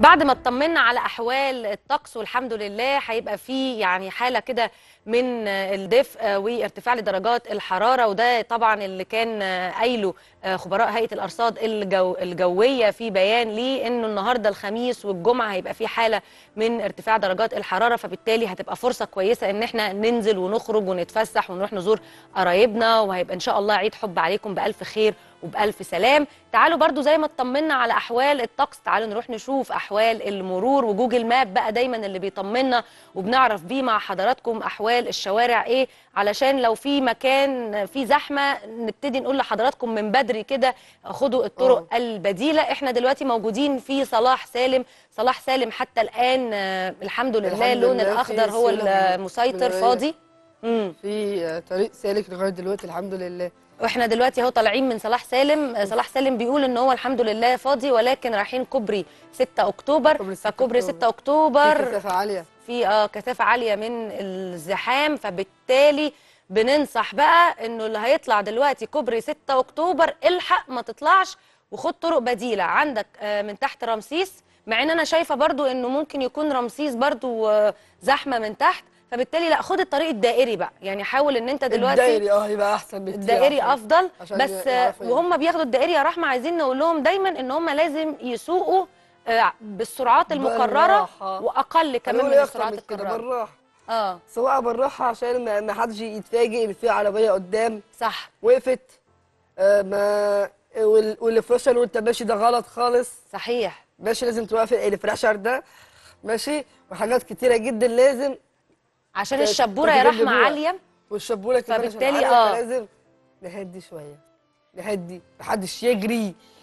بعد ما اطمنا على احوال الطقس والحمد لله هيبقى في يعني حاله كده من الدفء وارتفاع لدرجات الحراره وده طبعا اللي كان قايله خبراء هيئه الارصاد الجو الجويه في بيان ليه انه النهارده الخميس والجمعه هيبقى في حاله من ارتفاع درجات الحراره فبالتالي هتبقى فرصه كويسه ان احنا ننزل ونخرج ونتفسح ونروح نزور قرايبنا وهيبقى ان شاء الله عيد حب عليكم بالف خير وبألف سلام تعالوا برضو زي ما اطمنا على أحوال الطقس تعالوا نروح نشوف أحوال المرور وجوجل ماب بقى دايما اللي بيطمنا وبنعرف بيه مع حضراتكم أحوال الشوارع إيه علشان لو في مكان في زحمة نبتدي نقول لحضراتكم من بدري كده خدوا الطرق أوه. البديلة احنا دلوقتي موجودين في صلاح سالم صلاح سالم حتى الآن آه، الحمد لله الحمد اللون لله الأخضر هو المسيطر فاضي في طريق سالك لغايه دلوقتي الحمد لله واحنا دلوقتي اهو طالعين من صلاح سالم آه، صلاح سالم بيقول ان هو الحمد لله فاضي ولكن رايحين كوبري 6 اكتوبر فكوبري 6 اكتوبر في كثافه عاليه في اه كثافه عاليه من الزحام فبالتالي بننصح بقى انه اللي هيطلع دلوقتي كوبري 6 اكتوبر الحق ما تطلعش وخد طرق بديله عندك آه، من تحت رمسيس مع ان انا شايفه برضو انه ممكن يكون رمسيس برضو آه، زحمه من تحت فبالتالي لا خد الطريق الدائري بقى يعني حاول ان انت دلوقتي الدائري اه يبقى احسن بكتير الدائري افضل بس إيه. وهم بياخدوا الدائري يا رحمه عايزين نقول لهم دايما ان هم لازم يسوقوا آه، بالسرعات المقرره واقل كمان من السرعات المقرره اه سواء بالراحه عشان ما حدش يتفاجئ ان في عربيه قدام صح وقفت آه ما والفراشر وانت ماشي ده غلط خالص صحيح ماشي لازم توقف الفراشر ده ماشي وحاجات كتيره جدا لازم عشان الشبوره يا رحمه عاليه والشبوره كده فبالتالي اه لازم نهدي شويه نهدي محدش يجري